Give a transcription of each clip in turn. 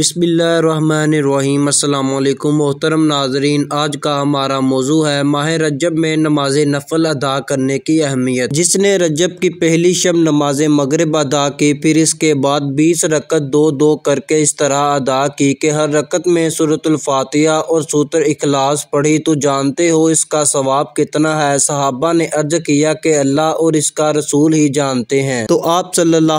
अस्सलाम वालेकुम मोहतरम नाजरीन आज का हमारा मौजू है माह रजब में नमाज नफल अदा करने की अहमियत जिसने रजब की पहली शब नमाज मगरब अदा की फिर इसके बाद बीस रकत दो दो करके इस तरह अदा की कि हर रकत में सूरतुल्फातिया और सूत्र इखलास पढ़ी तो जानते हो इसका सवाब कितना है सहाबा ने अर्ज किया कि अल्लाह और इसका रसूल ही जानते हैं तो आप सल्ला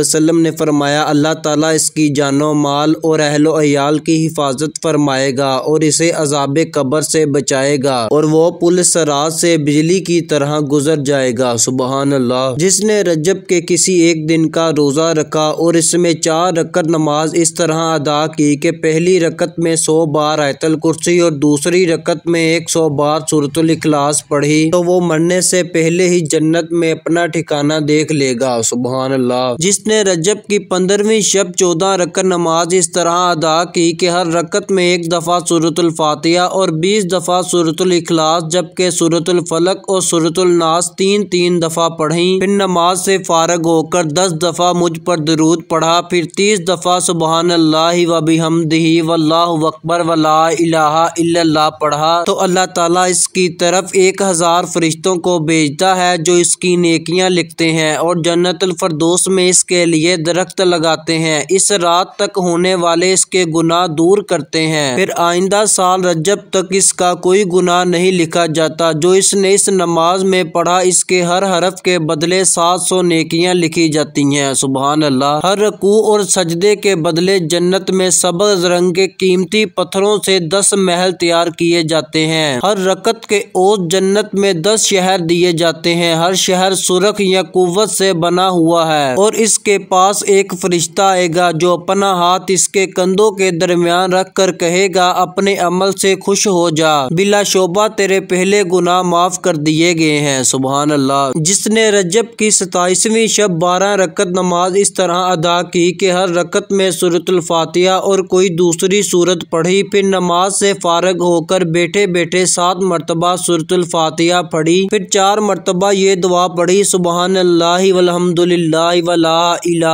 वसलम ने फरमाया अल्लाह तला इसकी जानो माल और अहलो अयाल की हिफाजत फरमाएगा और इसे अजाब कबर से बचाएगा और वो पुल सराज से बिजली की तरह गुजर जाएगा सुबह अल्लाह जिसने रजब के किसी एक दिन का रोज़ा रखा और इसमें चार रकत नमाज इस तरह अदा की के पहली रकत में सौ बार आयतल कुर्सी और दूसरी रकत में एक सौ बार सूरत इखलास पढ़ी तो वो मरने से पहले ही जन्नत में अपना ठिकाना देख लेगा सुबह अल्लाह जिसने रजब की पंद्रहवीं शब चौदह रकत नमाज नमाज इस तरह अदा की कि हर रकत में एक दफ़ा सूरतुल्फ़ातिहा और बीस दफ़ा सूरतुल्खलास जबकि सूरतुल्फलक और सूरतुल्नास तीन तीन दफ़ा पढ़ें फिर नमाज से फारग होकर दस दफ़ा मुझ पर दरूद पढ़ा फिर तीस दफ़ा सुबहान अल्लाह वबी हमदही वल्लाह अकबर वला पढ़ा तो अल्लाह तला इसकी तरफ एक हज़ार फरिश्तों को भेजता है जो इसकी नेकियां लिखते हैं और जन्नतफरदोस में इसके लिए दरख्त लगाते हैं इस रात तक तक होने वाले इसके गुनाह दूर करते हैं फिर आइंदा साल रजब तक इसका कोई गुनाह नहीं लिखा जाता जो इसने इस नमाज में पढ़ा इसके हर हरफ के बदले सात सौ नेकियाँ लिखी जाती हैं सुबहान अल्लाह हर रकू और सजदे के बदले जन्नत में सबज रंग के कीमती पत्थरों से दस महल तैयार किए जाते हैं हर रकत के ओस जन्नत में दस शहर दिए जाते हैं हर शहर सुरख या कुत से बना हुआ है और इसके पास एक फरिश्ता आएगा जो अपना हाथ इसके कंधों के दरमियान रख कर कहेगा अपने अमल से खुश हो जा बिला शोभा तेरे पहले गुनाह माफ कर दिए गए हैं सुबह अल्लाह जिसने रजब की सताईसवीं शब बारह रकत नमाज इस तरह अदा की कि हर रकत में सूरतुल फातिया और कोई दूसरी सूरत पढ़ी फिर नमाज से फारग होकर बैठे बैठे सात मरतबा सूरतुल फातिया पढ़ी फिर चार मरतबा ये दुआ पढ़ी सुबहान अल्लाह वलहमदुल्ला वला इला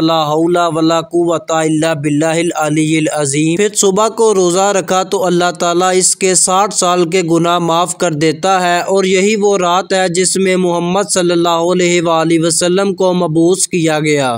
वला हौला वला कुवता बिल्लाजीम फिर सुबह को रोज़ा रखा तो अल्लाह ताला इसके साठ साल के गुनाह माफ़ कर देता है और यही वो रात है जिसमें मोहम्मद सल्लल्लाहु अलैहि वसल्लम को मबूस किया गया